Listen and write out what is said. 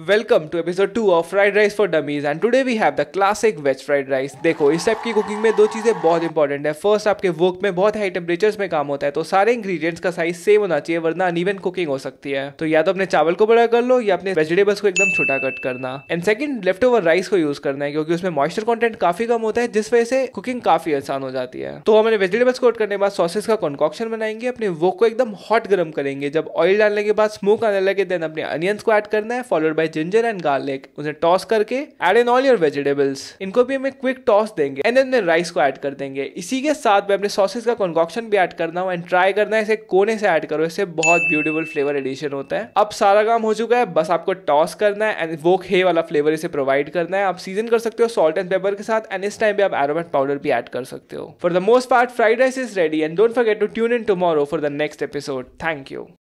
welcome to episode two of fried rice for dummies and today we have the classic veg fried rice देखो इस type की cooking में दो चीज़ें बहुत इंपॉर्टेंट है फर्स्ट आपके वर्क में बहुत हाई टेम्परेचर्स में काम होता है तो सारे इंग्रीडियंट्स का साइज सेम होना चाहिए वरना अनइवन कुकिंग हो सकती है तो या तो अपने चावल को बड़ा कर लो या अपने वेजिटेबल्स को एकदम छोटा कट करना and second leftover rice को यूज करना है क्योंकि उसमें मॉइस्चर कॉन्टेंट काफी कम होता है जिस वजह से कुकिंग काफी आसान हो जाती है तो हमने वेजिटेबल्स को कट करने के बाद सॉसेस का कॉन्कॉक्शन बनाएंगे अपने वर्क को एकदम हॉट गर्म करेंगे जब ऑयल डालने के बाद स्मोक आने लगे देन अपने अनियंस को ऐड करना है followed by ginger and garlic उसे टॉस करके add in all your vegetables इनको भी हमें क्विक टॉस देंगे एंड देन राइस को ऐड कर देंगे इसी के साथ मैं अपने सॉसेस का कॉन्कॉक्शन भी ऐड करना हूँ एंड ट्राई करना है इसे कोने से ऐड करो इससे बहुत ब्यूटीफुल फ्लेवर एडिशन होता है अब सारा काम हो चुका है बस आपको टॉस करना है एंड वो खे वाला फ्लेवर इसे प्रोवाइड करना है आप सीजन कर सकते हो सॉल्ट एंड पेपर के साथ एंड इस टाइम भी आप एरोमेट पाउडर भी ऐड कर सकते हो for the most part fried rice is ready and don't forget to tune in tomorrow for the next episode thank you